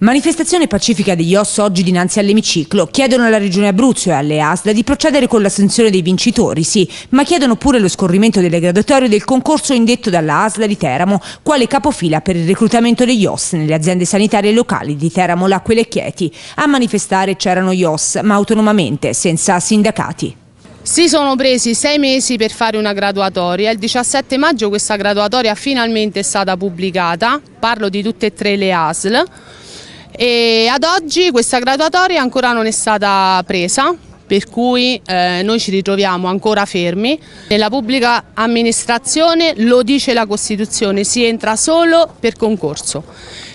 Manifestazione pacifica degli OS oggi dinanzi all'emiciclo. Chiedono alla Regione Abruzzo e alle ASL di procedere con l'assunzione dei vincitori, sì, ma chiedono pure lo scorrimento delle graduatorie del concorso indetto dalla ASL di Teramo, quale capofila per il reclutamento degli OS nelle aziende sanitarie locali di Teramo, L'Aquile e Chieti. A manifestare c'erano gli OS, ma autonomamente, senza sindacati. Si sono presi sei mesi per fare una graduatoria, il 17 maggio questa graduatoria finalmente è stata pubblicata, parlo di tutte e tre le ASL, e ad oggi questa graduatoria ancora non è stata presa per cui eh, noi ci ritroviamo ancora fermi. Nella pubblica amministrazione lo dice la Costituzione, si entra solo per concorso.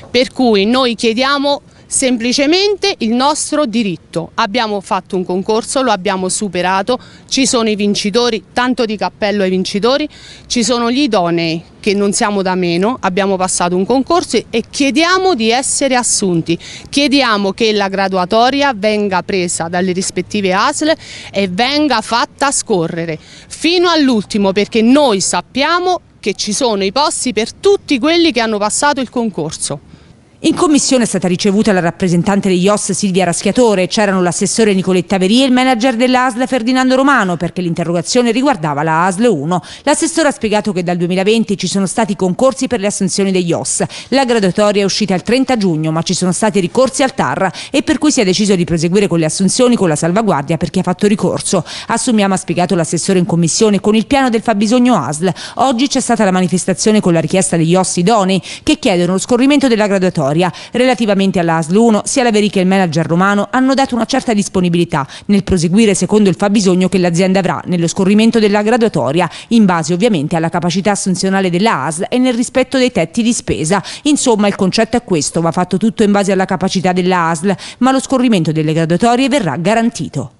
Per cui noi chiediamo semplicemente il nostro diritto. Abbiamo fatto un concorso, lo abbiamo superato, ci sono i vincitori, tanto di cappello ai vincitori, ci sono gli idonei che non siamo da meno, abbiamo passato un concorso e chiediamo di essere assunti, chiediamo che la graduatoria venga presa dalle rispettive ASL e venga fatta scorrere fino all'ultimo perché noi sappiamo che ci sono i posti per tutti quelli che hanno passato il concorso. In commissione è stata ricevuta la rappresentante degli OS Silvia Raschiatore, c'erano l'assessore Nicoletta Verì e il manager dell'ASL Ferdinando Romano perché l'interrogazione riguardava la ASL 1. L'assessore ha spiegato che dal 2020 ci sono stati concorsi per le assunzioni degli OS. La graduatoria è uscita il 30 giugno ma ci sono stati ricorsi al TAR e per cui si è deciso di proseguire con le assunzioni con la salvaguardia per chi ha fatto ricorso. Assumiamo, ha spiegato l'assessore in commissione, con il piano del fabbisogno ASL. Oggi c'è stata la manifestazione con la richiesta degli OS idonei che chiedono lo scorrimento della graduatoria Trigoria. Relativamente ASL 1, sia la Veri che il manager romano hanno dato una certa disponibilità nel proseguire secondo il fabbisogno che l'azienda avrà nello scorrimento della graduatoria, in base ovviamente alla capacità assunzionale della ASL e nel rispetto dei tetti di spesa. Insomma, il concetto è questo, va fatto tutto in base alla capacità della ASL, ma lo scorrimento delle graduatorie verrà garantito.